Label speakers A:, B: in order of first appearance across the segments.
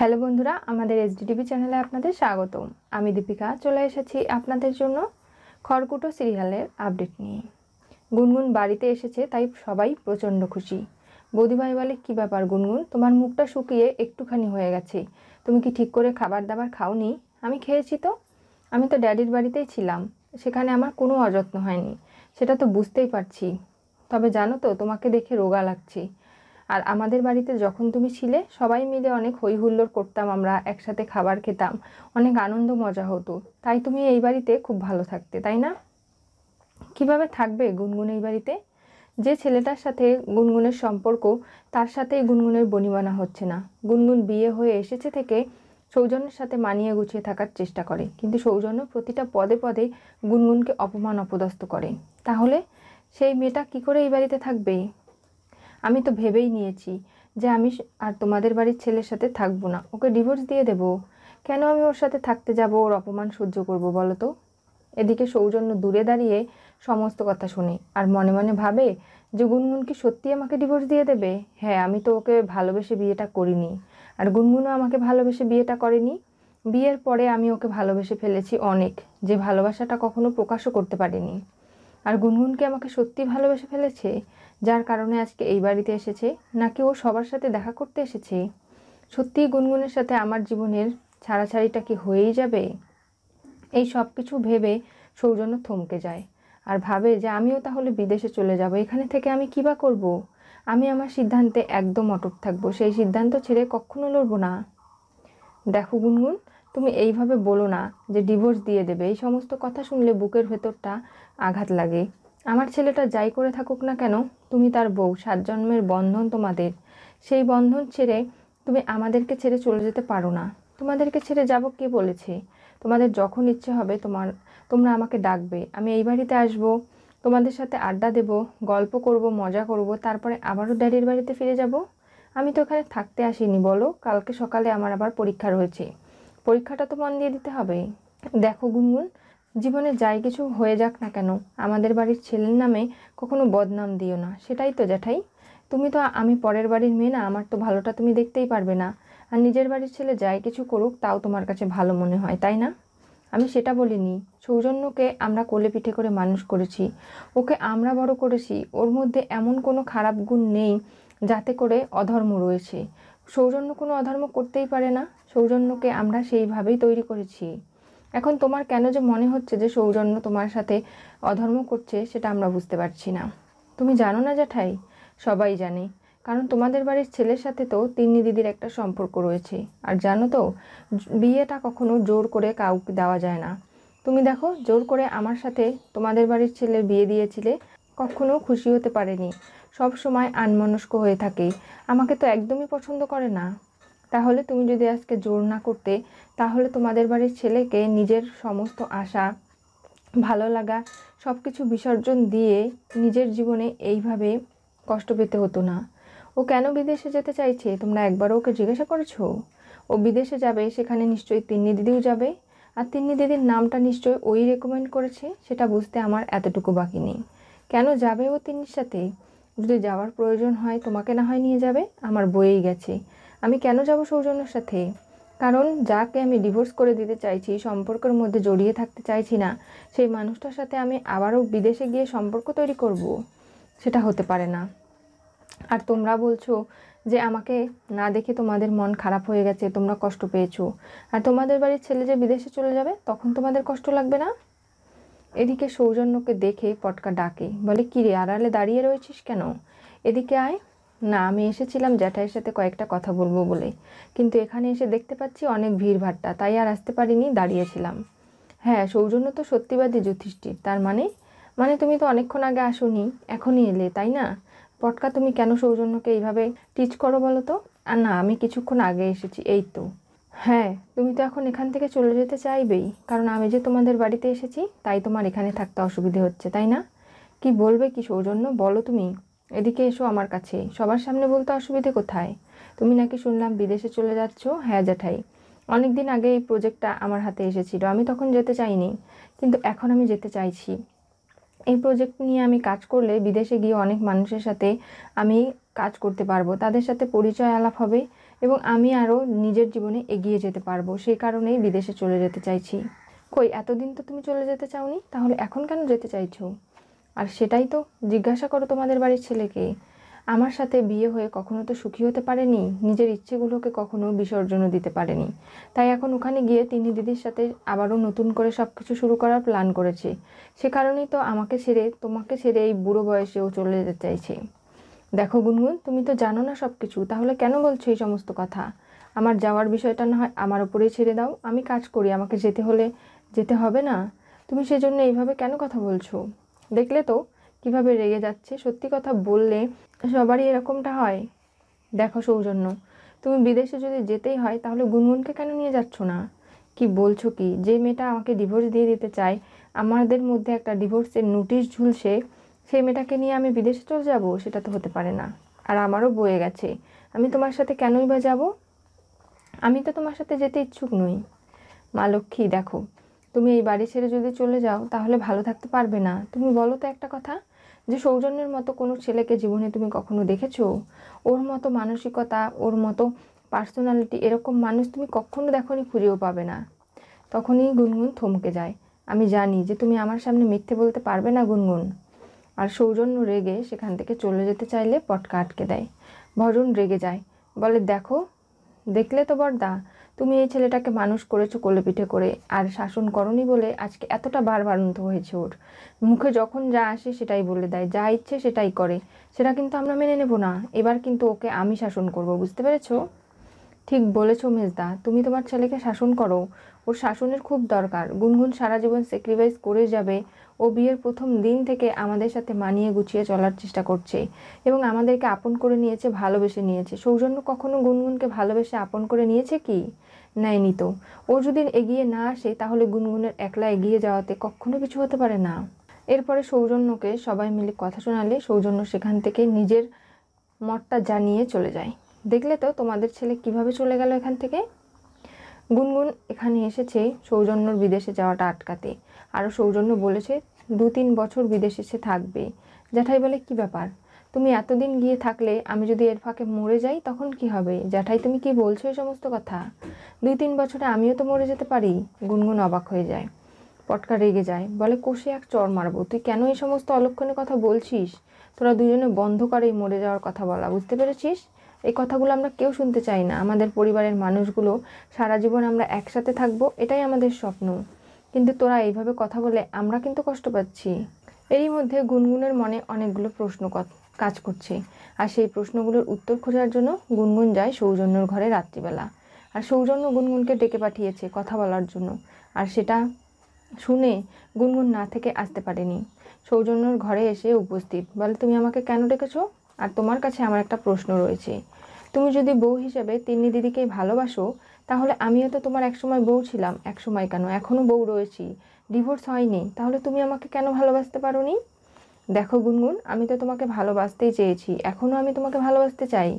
A: Hello বন্ধুরা আমাদের SDTV চ্যানেলে আপনাদের স্বাগত আমি দীপিকা চলে এসেছি আপনাদের জন্য খড়কুটো সিরিয়ালের আপডেট নিয়ে গুনগুন বাড়িতে এসেছে তাই সবাই প্রচণ্ড খুশি বৌদিভাই বলে কী ব্যাপার গুনগুন তোমার মুখটা শুকিয়ে একটুখানি হয়ে গেছে তুমি কি ঠিক করে খাবার দাবার খাওনি আমি খেয়েছি তো আমি তো ড্যাডির বাড়িতেই ছিলাম সেখানে আমার কোনো অযত্ন হয়নি সেটা তো বুঝতেই পারছি তবে জানো তো তোমাকে দেখে রোগা লাগছে আর আমাদের বাড়িতে যখন তুমি ছিলে সবাই মিলে অনেক হই হুল্লোড় করতাম আমরা একসাথে খাবার খেতাম অনেক আনন্দ মজা হতো তাই তুমি এই বাড়িতে খুব ভালো থাকতে তাই না কিভাবে থাকবে গুনগুন এই বাড়িতে যে ছেলেটার সাথে গুনগুনের সম্পর্ক তার সাথেই গুনগুনের বনিমানা হচ্ছে না গুনগুন বিয়ে হয়ে এসেছে থেকে সৌজন্যের সাথে মানিয়ে গুছিয়ে থাকার চেষ্টা করে কিন্তু সৌজন্য প্রতিটা পদে পদে গুনগুনকে অপমান অপদস্থ করে তাহলে সেই মেয়েটা কি করে এই বাড়িতে থাকবে আমি তো ভেবেই নিয়েছি যে আমি আর তোমাদের বাড়ির ছেলের সাথে থাকবো না ওকে ডিভোর্স দিয়ে দেব কেন আমি ওর সাথে থাকতে যাব ওর অপমান সহ্য করব বলো তো এদিকে সৌজন্য দূরে দাঁড়িয়ে সমস্ত কথা শুনে আর মনে মনে ভাবে যে গুনগুন কি সত্যি আমাকে ডিভোর্স দিয়ে দেবে হ্যাঁ আমি তো ওকে ভালোবেসে বিয়েটা করিনি আর গুনগুনও আমাকে ভালোবেসে বিয়েটা করেনি বিয়ের পরে আমি ওকে ভালোবেসে ফেলেছি অনেক যে ভালোবাসাটা কখনো প্রকাশও করতে পারিনি আর গুনগুনকে আমাকে সত্যি ভালোবেসে ফেলেছে যার কারণে আজকে এই বাড়িতে এসেছে নাকি ও সবার সাথে দেখা করতে এসেছে সত্যি গুনগুনের সাথে আমার জীবনের ছাড়াছাড়িটা কি হয়েই যাবে এই সব কিছু ভেবে সৌজন্য থমকে যায় আর ভাবে যে আমিও তাহলে বিদেশে চলে যাব এখানে থেকে আমি কী বা করবো আমি আমার সিদ্ধান্তে একদম অটুট থাকবো সেই সিদ্ধান্ত ছেড়ে কখনো লড়বো না দেখো গুনগুন তুমি এইভাবে বলো না যে ডিভোর্স দিয়ে দেবে এই সমস্ত কথা শুনলে বুকের ভেতরটা আঘাত লাগে আমার ছেলেটা যাই করে থাকুক না কেন তুমি তার বউ সাত জন্মের বন্ধন তোমাদের সেই বন্ধন ছেড়ে তুমি আমাদেরকে ছেড়ে চলে যেতে পারো না তোমাদেরকে ছেড়ে যাব কে বলেছে তোমাদের যখন ইচ্ছে হবে তোমার তোমরা আমাকে ডাকবে আমি এই বাড়িতে আসব তোমাদের সাথে আড্ডা দেব গল্প করব মজা করব তারপরে আবারও ড্যাডির বাড়িতে ফিরে যাব আমি তো এখানে থাকতে আসিনি বলো কালকে সকালে আমার আবার পরীক্ষা রয়েছে পরীক্ষাটা তো মন দিয়ে দিতে হবে দেখো গুনগুন জীবনে যাই কিছু হয়ে যাক না কেন আমাদের বাড়ির ছেলের নামে কখনো বদনাম দিও না সেটাই তো জ্যাঠাই তুমি তো আমি পরের বাড়ির মেয়ে না আমার তো ভালোটা তুমি দেখতেই পারবে না আর নিজের বাড়ির ছেলে যাই কিছু করুক তাও তোমার কাছে ভালো মনে হয় তাই না আমি সেটা বলিনি সৌজন্যকে আমরা কোলে পিঠে করে মানুষ করেছি ওকে আমরা বড় করেছি ওর মধ্যে এমন কোনো খারাপ গুণ নেই যাতে করে অধর্ম রয়েছে সৌজন্য কোনো অধর্ম করতেই পারে না সৌজন্যকে আমরা সেইভাবেই তৈরি করেছি এখন তোমার কেন যে মনে হচ্ছে যে সৌজন্য তোমার সাথে অধর্ম করছে সেটা আমরা বুঝতে পারছি না তুমি জানো না জ্যাঠাই সবাই জানে কারণ তোমাদের বাড়ির ছেলের সাথে তো তিন্নি দিদির একটা সম্পর্ক রয়েছে আর জানো তো বিয়েটা কখনো জোর করে কাউকে দেওয়া যায় না তুমি দেখো জোর করে আমার সাথে তোমাদের বাড়ির ছেলের বিয়ে দিয়েছিলে কখনো খুশি হতে পারেনি সব সময় আনমনস্ক হয়ে থাকে আমাকে তো একদমই পছন্দ করে না তাহলে তুমি যদি আজকে জোর না করতে তাহলে তোমাদের বাড়ির ছেলেকে নিজের সমস্ত আশা ভালো লাগা সব কিছু বিসর্জন দিয়ে নিজের জীবনে এইভাবে কষ্ট পেতে হতো না ও কেন বিদেশে যেতে চাইছে তোমরা একবারও ওকে জিজ্ঞাসা করেছ ও বিদেশে যাবে সেখানে নিশ্চয়ই তিন্নি দিদিও যাবে আর তিন্নি দিদির নামটা নিশ্চয়ই ওই রেকমেন্ড করেছে সেটা বুঝতে আমার এতটুকু বাকি নেই কেন যাবে ও তিন্নির সাথে যদি যাওয়ার প্রয়োজন হয় তোমাকে না হয় নিয়ে যাবে আমার বইয়েই গেছে আমি কেন যাব সৌজন্যের সাথে কারণ যাকে আমি ডিভোর্স করে দিতে চাইছি সম্পর্কের মধ্যে জড়িয়ে থাকতে চাইছি না সেই মানুষটার সাথে আমি আবারও বিদেশে গিয়ে সম্পর্ক তৈরি করব। সেটা হতে পারে না আর তোমরা বলছো যে আমাকে না দেখে তোমাদের মন খারাপ হয়ে গেছে তোমরা কষ্ট পেয়েছো আর তোমাদের বাড়ির ছেলে যে বিদেশে চলে যাবে তখন তোমাদের কষ্ট লাগবে না এদিকে সৌজন্যকে দেখে পটকা ডাকে বলে রে আড়ালে দাঁড়িয়ে রয়েছিস কেন এদিকে আয় না আমি এসেছিলাম জ্যাঠাইয়ের সাথে কয়েকটা কথা বলবো বলে কিন্তু এখানে এসে দেখতে পাচ্ছি অনেক ভিড় তাই আর আসতে পারিনি দাঁড়িয়েছিলাম হ্যাঁ সৌজন্য তো সত্যিবাদী যুধিষ্ঠির তার মানে মানে তুমি তো অনেকক্ষণ আগে আসোনি এখনই এলে তাই না পটকা তুমি কেন সৌজন্যকে এইভাবে টিচ করো বলো তো আর না আমি কিছুক্ষণ আগে এসেছি এই তো হ্যাঁ তুমি তো এখন এখান থেকে চলে যেতে চাইবেই কারণ আমি যে তোমাদের বাড়িতে এসেছি তাই তোমার এখানে থাকতে অসুবিধে হচ্ছে তাই না কি বলবে কি সৌজন্য বলো তুমি এদিকে এসো আমার কাছে সবার সামনে বলতে অসুবিধে কোথায় তুমি নাকি শুনলাম বিদেশে চলে যাচ্ছ হ্যাঁ জ্যাঠাই অনেক দিন আগে এই প্রোজেক্টটা আমার হাতে এসেছিল আমি তখন যেতে চাইনি কিন্তু এখন আমি যেতে চাইছি এই প্রোজেক্ট নিয়ে আমি কাজ করলে বিদেশে গিয়ে অনেক মানুষের সাথে আমি কাজ করতে পারবো তাদের সাথে পরিচয় আলাপ হবে এবং আমি আরও নিজের জীবনে এগিয়ে যেতে পারবো সেই কারণেই বিদেশে চলে যেতে চাইছি কই এতদিন তো তুমি চলে যেতে চাওনি তাহলে এখন কেন যেতে চাইছো আর সেটাই তো জিজ্ঞাসা করো তোমাদের বাড়ির ছেলেকে আমার সাথে বিয়ে হয়ে কখনো তো সুখী হতে পারেনি নিজের ইচ্ছেগুলোকে কখনো বিসর্জনও দিতে পারেনি তাই এখন ওখানে গিয়ে তিনি দিদির সাথে আবারও নতুন করে সব কিছু শুরু করার প্ল্যান করেছে সে কারণেই তো আমাকে ছেড়ে তোমাকে ছেড়ে এই বুড়ো বয়সেও চলে যেতে চাইছে দেখো গুনগুন তুমি তো জানো না সব কিছু তাহলে কেন বলছো এই সমস্ত কথা আমার যাওয়ার বিষয়টা না হয় আমার ওপরেই ছেড়ে দাও আমি কাজ করি আমাকে যেতে হলে যেতে হবে না তুমি সেজন্য এইভাবে কেন কথা বলছো দেখলে তো কিভাবে রেগে যাচ্ছে সত্যি কথা বললে সবারই এরকমটা হয় দেখো সৌজন্য তুমি বিদেশে যদি যেতেই হয় তাহলে গুনগুনকে কেন নিয়ে যাচ্ছ না কি বলছো কি যে মেয়েটা আমাকে ডিভোর্স দিয়ে দিতে চায় আমাদের মধ্যে একটা ডিভোর্সের নোটিশ ঝুলছে সেই মেয়েটাকে নিয়ে আমি বিদেশে চলে যাব সেটা তো হতে পারে না আর আমারও বয়ে গেছে আমি তোমার সাথে কেনই বা যাব আমি তো তোমার সাথে যেতে ইচ্ছুক নই মা লক্ষ্মী দেখো তুমি এই বাড়ি ছেড়ে যদি চলে যাও তাহলে ভালো থাকতে পারবে না তুমি বলো তো একটা কথা যে সৌজন্যের মতো কোনো ছেলেকে জীবনে তুমি কখনো দেখেছো ওর মতো মানসিকতা ওর মতো পার্সোনালিটি এরকম মানুষ তুমি কখনো দেখনি খুঁজেও পাবে না তখনই গুনগুন থমকে যায় আমি জানি যে তুমি আমার সামনে মিথ্যে বলতে পারবে না গুনগুন আর সৌজন্য রেগে সেখান থেকে চলে যেতে চাইলে পটকা আটকে দেয় ভজন রেগে যায় বলে দেখো দেখলে তো বর্দা তুমি এই ছেলেটাকে মানুষ করেছো কোলে পিঠে করে আর শাসন করনি বলে আজকে এতটা বারবারন্ত হয়েছে ওর মুখে যখন যা আসে সেটাই বলে দেয় যা ইচ্ছে সেটাই করে সেটা কিন্তু আমরা মেনে নেব না এবার কিন্তু ওকে আমি শাসন করব বুঝতে পেরেছ ঠিক বলেছো মেজদা তুমি তোমার ছেলেকে শাসন করো ওর শাসনের খুব দরকার গুনগুন সারা জীবন স্যাক্রিফাইস করে যাবে ও বিয়ের প্রথম দিন থেকে আমাদের সাথে মানিয়ে গুছিয়ে চলার চেষ্টা করছে এবং আমাদেরকে আপন করে নিয়েছে ভালোবেসে নিয়েছে সৌজন্য কখনো গুনগুনকে ভালোবেসে আপন করে নিয়েছে কি নেয়নি তো ও যদি এগিয়ে না আসে তাহলে গুনগুনের একলা এগিয়ে যাওয়াতে কখনো কিছু হতে পারে না এরপরে সৌজন্যকে সবাই মিলে কথা শোনালে সৌজন্য সেখান থেকে নিজের মতটা জানিয়ে চলে যায় দেখলে তো তোমাদের ছেলে কিভাবে চলে গেল এখান থেকে গুনগুন এখানে এসেছে সৌজন্যর বিদেশে যাওয়াটা আটকাতে আরও সৌজন্য বলেছে দু তিন বছর বিদেশে সে থাকবে জ্যাঠাই বলে কি ব্যাপার তুমি এতদিন গিয়ে থাকলে আমি যদি এর ফাঁকে মরে যাই তখন কি হবে জ্যাঠাই তুমি কি বলছো এই সমস্ত কথা দুই তিন বছরে আমিও তো মরে যেতে পারি গুনগুন অবাক হয়ে যায় পটকা রেগে যায় বলে কষে এক চর মারবো তুই কেন এই সমস্ত অলক্ষণের কথা বলছিস তোরা দুজনে বন্ধ করেই মরে যাওয়ার কথা বলা বুঝতে পেরেছিস এই কথাগুলো আমরা কেউ শুনতে চাই না আমাদের পরিবারের মানুষগুলো সারা জীবন আমরা একসাথে থাকব এটাই আমাদের স্বপ্ন কিন্তু তোরা এইভাবে কথা বলে আমরা কিন্তু কষ্ট পাচ্ছি এরই মধ্যে গুনগুনের মনে অনেকগুলো প্রশ্ন কাজ করছে আর সেই প্রশ্নগুলোর উত্তর খোঁজার জন্য গুনগুন যায় সৌজন্যর ঘরে রাত্রিবেলা আর সৌজন্য গুনগুনকে ডেকে পাঠিয়েছে কথা বলার জন্য আর সেটা শুনে গুনগুন না থেকে আসতে পারেনি সৌজন্যর ঘরে এসে উপস্থিত বলে তুমি আমাকে কেন ডেকেছো আর তোমার কাছে আমার একটা প্রশ্ন রয়েছে তুমি যদি বউ হিসেবে তিন্নি দিদিকেই ভালোবাসো তাহলে আমিও তো তোমার একসময় বউ ছিলাম একসময় কেন এখনও বউ রয়েছি ডিভোর্স হয়নি তাহলে তুমি আমাকে কেন ভালোবাসতে পারো নি দেখো গুনগুন আমি তো তোমাকে ভালোবাসতেই চেয়েছি এখনও আমি তোমাকে ভালোবাসতে চাই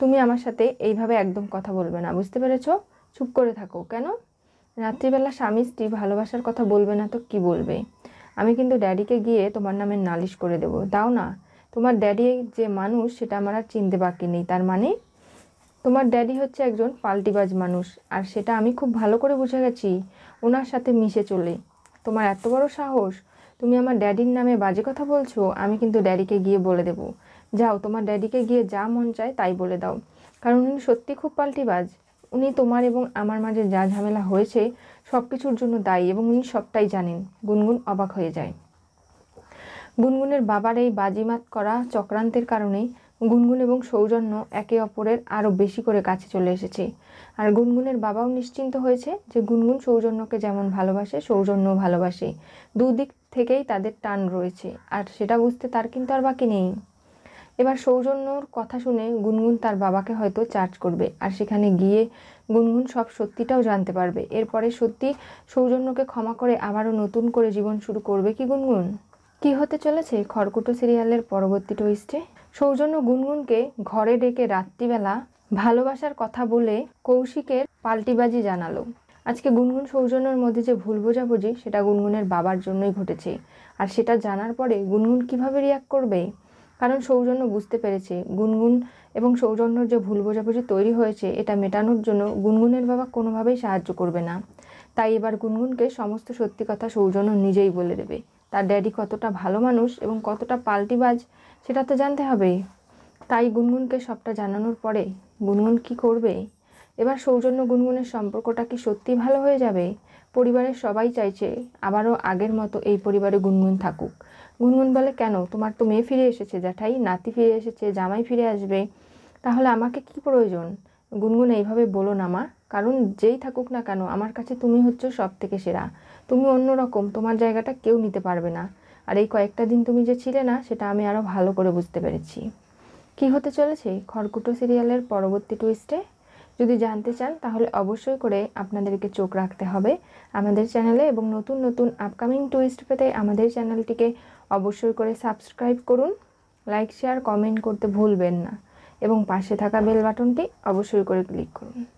A: তুমি আমার সাথে এইভাবে একদম কথা বলবে না বুঝতে পেরেছ চুপ করে থাকো কেন রাত্রিবেলা স্বামী স্ত্রী ভালোবাসার কথা বলবে না তো কি বলবে আমি কিন্তু ড্যাডিকে গিয়ে তোমার নামে নালিশ করে দেবো দাও না তোমার ড্যাডি যে মানুষ সেটা আমার আর চিনতে বাকি নেই তার মানে তোমার ড্যাডি হচ্ছে একজন পাল্টিবাজ মানুষ আর সেটা আমি খুব ভালো করে বুঝে গেছি ওনার সাথে মিশে চলে তোমার এত বড় সাহস তুমি আমার ড্যাডির নামে বাজে কথা বলছো আমি কিন্তু ড্যাডিকে গিয়ে বলে দেব যাও তোমার ড্যাডিকে গিয়ে যা মন চায় তাই বলে দাও কারণ উনি সত্যি খুব পাল্টিবাজ উনি তোমার এবং আমার মাঝে যা ঝামেলা হয়েছে সব কিছুর জন্য দায়ী এবং উনি সবটাই জানেন গুনগুন অবাক হয়ে যায় গুনগুনের বাবার এই বাজিমাত করা চক্রান্তের কারণেই গুনগুন এবং সৌজন্য একে অপরের আরও বেশি করে কাছে চলে এসেছে আর গুনগুনের বাবাও নিশ্চিন্ত হয়েছে যে গুনগুন সৌজন্যকে যেমন ভালোবাসে সৌজন্যও ভালোবাসে দুদিক থেকেই তাদের টান রয়েছে আর সেটা বুঝতে তার কিন্তু আর বাকি নেই এবার সৌজন্যর কথা শুনে গুনগুন তার বাবাকে হয়তো চার্জ করবে আর সেখানে গিয়ে গুনগুন সব সত্যিটাও জানতে পারবে এরপরে সত্যি সৌজন্যকে ক্ষমা করে আবারও নতুন করে জীবন শুরু করবে কি গুনগুন কি হতে চলেছে খড়কুটো সিরিয়ালের পরবর্তী টুইস্টে সৌজন্য গুনগুনকে ঘরে ডেকে রাত্রিবেলা ভালোবাসার কথা বলে কৌশিকের পাল্টিবাজি জানালো আজকে গুনগুন সৌজন্যর মধ্যে যে ভুল বোঝাবুঝি সেটা গুনগুনের বাবার জন্যই ঘটেছে আর সেটা জানার পরে গুনগুন কিভাবে রিয়াক্ট করবে কারণ সৌজন্য বুঝতে পেরেছে গুনগুন এবং সৌজন্যর যে ভুল বোঝাবুঝি তৈরি হয়েছে এটা মেটানোর জন্য গুনগুনের বাবা কোনোভাবেই সাহায্য করবে না তাই এবার গুনগুনকে সমস্ত সত্যি কথা সৌজন্য নিজেই বলে দেবে তার ড্যাডি কতটা ভালো মানুষ এবং কতটা পাল্টিবাজ সেটা তো জানতে হবে তাই গুনগুনকে সবটা জানানোর পরে গুনগুন কি করবে এবার সৌজন্য গুনগুনের সম্পর্কটা কি সত্যি ভালো হয়ে যাবে পরিবারের সবাই চাইছে আবারও আগের মতো এই পরিবারে গুনগুন থাকুক গুনগুন বলে কেন তোমার তো মেয়ে ফিরে এসেছে জ্যাঠাই নাতি ফিরে এসেছে জামাই ফিরে আসবে তাহলে আমাকে কি প্রয়োজন গুনগুন এইভাবে বলো না মা কারণ যেই থাকুক না কেন আমার কাছে তুমি হচ্ছে সব থেকে সেরা তুমি অন্যরকম তোমার জায়গাটা কেউ নিতে পারবে না আর এই কয়েকটা দিন তুমি যে ছিলে না সেটা আমি আরও ভালো করে বুঝতে পেরেছি কি হতে চলেছে খড়কুটো সিরিয়ালের পরবর্তী টুইস্টে যদি জানতে চান তাহলে অবশ্যই করে আপনাদেরকে চোখ রাখতে হবে আমাদের চ্যানেলে এবং নতুন নতুন আপকামিং টুইস্ট পেতে আমাদের চ্যানেলটিকে অবশ্যই করে সাবস্ক্রাইব করুন লাইক শেয়ার কমেন্ট করতে ভুলবেন না এবং পাশে থাকা বেল বাটনটি অবশ্যই করে ক্লিক করুন